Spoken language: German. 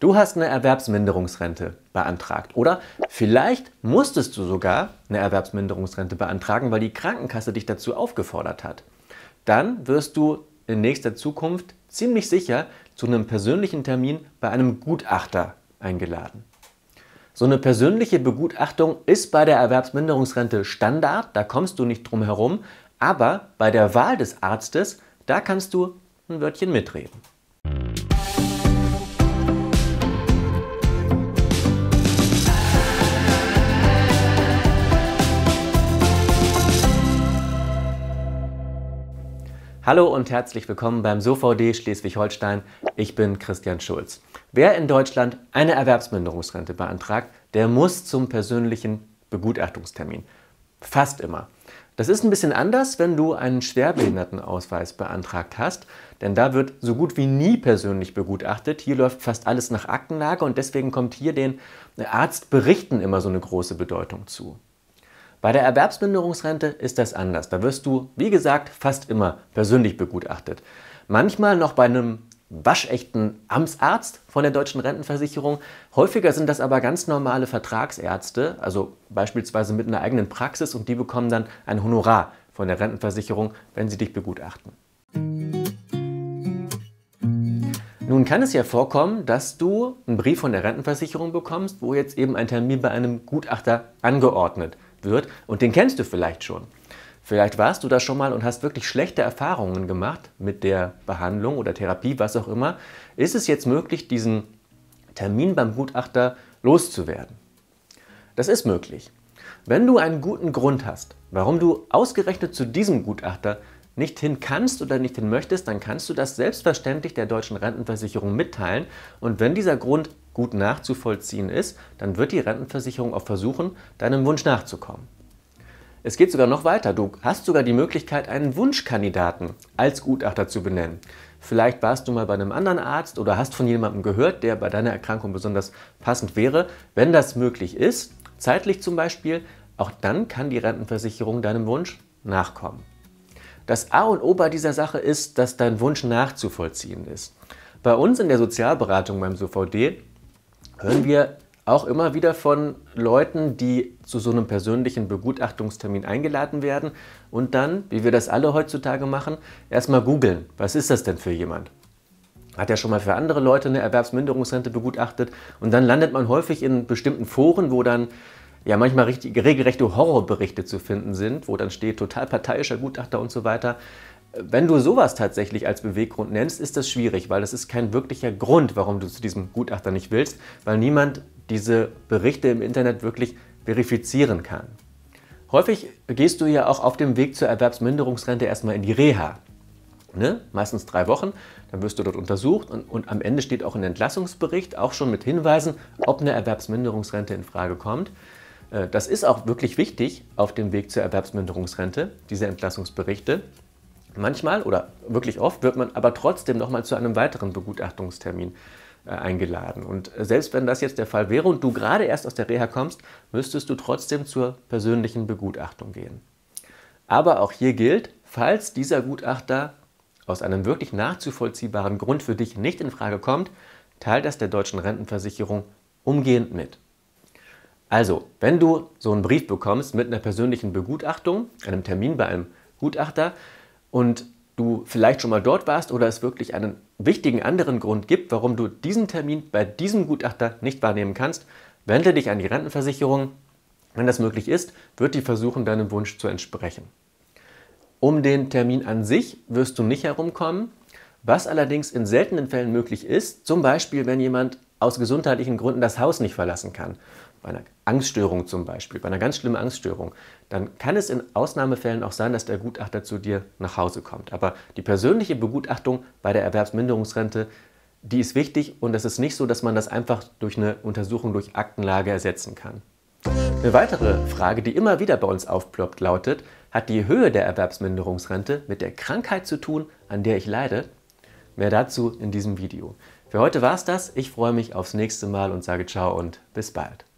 Du hast eine Erwerbsminderungsrente beantragt oder vielleicht musstest du sogar eine Erwerbsminderungsrente beantragen, weil die Krankenkasse dich dazu aufgefordert hat. Dann wirst du in nächster Zukunft ziemlich sicher zu einem persönlichen Termin bei einem Gutachter eingeladen. So eine persönliche Begutachtung ist bei der Erwerbsminderungsrente Standard, da kommst du nicht drum herum, aber bei der Wahl des Arztes, da kannst du ein Wörtchen mitreden. Hallo und herzlich willkommen beim SOVD Schleswig-Holstein. Ich bin Christian Schulz. Wer in Deutschland eine Erwerbsminderungsrente beantragt, der muss zum persönlichen Begutachtungstermin. Fast immer. Das ist ein bisschen anders, wenn du einen Schwerbehindertenausweis beantragt hast, denn da wird so gut wie nie persönlich begutachtet. Hier läuft fast alles nach Aktenlage und deswegen kommt hier den Arztberichten immer so eine große Bedeutung zu. Bei der Erwerbsminderungsrente ist das anders. Da wirst du, wie gesagt, fast immer persönlich begutachtet. Manchmal noch bei einem waschechten Amtsarzt von der deutschen Rentenversicherung. Häufiger sind das aber ganz normale Vertragsärzte, also beispielsweise mit einer eigenen Praxis und die bekommen dann ein Honorar von der Rentenversicherung, wenn sie dich begutachten. Nun kann es ja vorkommen, dass du einen Brief von der Rentenversicherung bekommst, wo jetzt eben ein Termin bei einem Gutachter angeordnet wird wird und den kennst du vielleicht schon. Vielleicht warst du da schon mal und hast wirklich schlechte Erfahrungen gemacht mit der Behandlung oder Therapie, was auch immer. Ist es jetzt möglich, diesen Termin beim Gutachter loszuwerden? Das ist möglich. Wenn du einen guten Grund hast, warum du ausgerechnet zu diesem Gutachter nicht hin kannst oder nicht hin möchtest, dann kannst du das selbstverständlich der deutschen Rentenversicherung mitteilen. Und wenn dieser Grund gut nachzuvollziehen ist, dann wird die Rentenversicherung auch versuchen, deinem Wunsch nachzukommen. Es geht sogar noch weiter. Du hast sogar die Möglichkeit, einen Wunschkandidaten als Gutachter zu benennen. Vielleicht warst du mal bei einem anderen Arzt oder hast von jemandem gehört, der bei deiner Erkrankung besonders passend wäre. Wenn das möglich ist, zeitlich zum Beispiel, auch dann kann die Rentenversicherung deinem Wunsch nachkommen. Das A und O bei dieser Sache ist, dass dein Wunsch nachzuvollziehen ist. Bei uns in der Sozialberatung beim SOVD hören wir auch immer wieder von Leuten, die zu so einem persönlichen Begutachtungstermin eingeladen werden und dann, wie wir das alle heutzutage machen, erstmal googeln. Was ist das denn für jemand? Hat ja schon mal für andere Leute eine Erwerbsminderungsrente begutachtet und dann landet man häufig in bestimmten Foren, wo dann ja manchmal richtig, regelrechte Horrorberichte zu finden sind, wo dann steht total parteiischer Gutachter und so weiter. Wenn du sowas tatsächlich als Beweggrund nennst, ist das schwierig, weil das ist kein wirklicher Grund, warum du zu diesem Gutachter nicht willst, weil niemand diese Berichte im Internet wirklich verifizieren kann. Häufig gehst du ja auch auf dem Weg zur Erwerbsminderungsrente erstmal in die Reha. Ne? Meistens drei Wochen, dann wirst du dort untersucht und, und am Ende steht auch ein Entlassungsbericht, auch schon mit Hinweisen, ob eine Erwerbsminderungsrente in Frage kommt. Äh, das ist auch wirklich wichtig auf dem Weg zur Erwerbsminderungsrente, diese Entlassungsberichte. Manchmal oder wirklich oft wird man aber trotzdem nochmal zu einem weiteren Begutachtungstermin äh, eingeladen. Und äh, selbst wenn das jetzt der Fall wäre und du gerade erst aus der Reha kommst, müsstest du trotzdem zur persönlichen Begutachtung gehen. Aber auch hier gilt, falls dieser Gutachter aus einem wirklich nachzuvollziehbaren Grund für dich nicht in Frage kommt, teilt das der deutschen Rentenversicherung umgehend mit. Also, wenn du so einen Brief bekommst mit einer persönlichen Begutachtung, einem Termin bei einem Gutachter, und du vielleicht schon mal dort warst oder es wirklich einen wichtigen anderen Grund gibt, warum du diesen Termin bei diesem Gutachter nicht wahrnehmen kannst, wende dich an die Rentenversicherung. Wenn das möglich ist, wird die versuchen, deinem Wunsch zu entsprechen. Um den Termin an sich wirst du nicht herumkommen. Was allerdings in seltenen Fällen möglich ist, zum Beispiel wenn jemand aus gesundheitlichen Gründen das Haus nicht verlassen kann bei einer Angststörung zum Beispiel, bei einer ganz schlimmen Angststörung, dann kann es in Ausnahmefällen auch sein, dass der Gutachter zu dir nach Hause kommt. Aber die persönliche Begutachtung bei der Erwerbsminderungsrente, die ist wichtig und es ist nicht so, dass man das einfach durch eine Untersuchung durch Aktenlage ersetzen kann. Eine weitere Frage, die immer wieder bei uns aufploppt, lautet, hat die Höhe der Erwerbsminderungsrente mit der Krankheit zu tun, an der ich leide? Mehr dazu in diesem Video. Für heute war es das. Ich freue mich aufs nächste Mal und sage ciao und bis bald.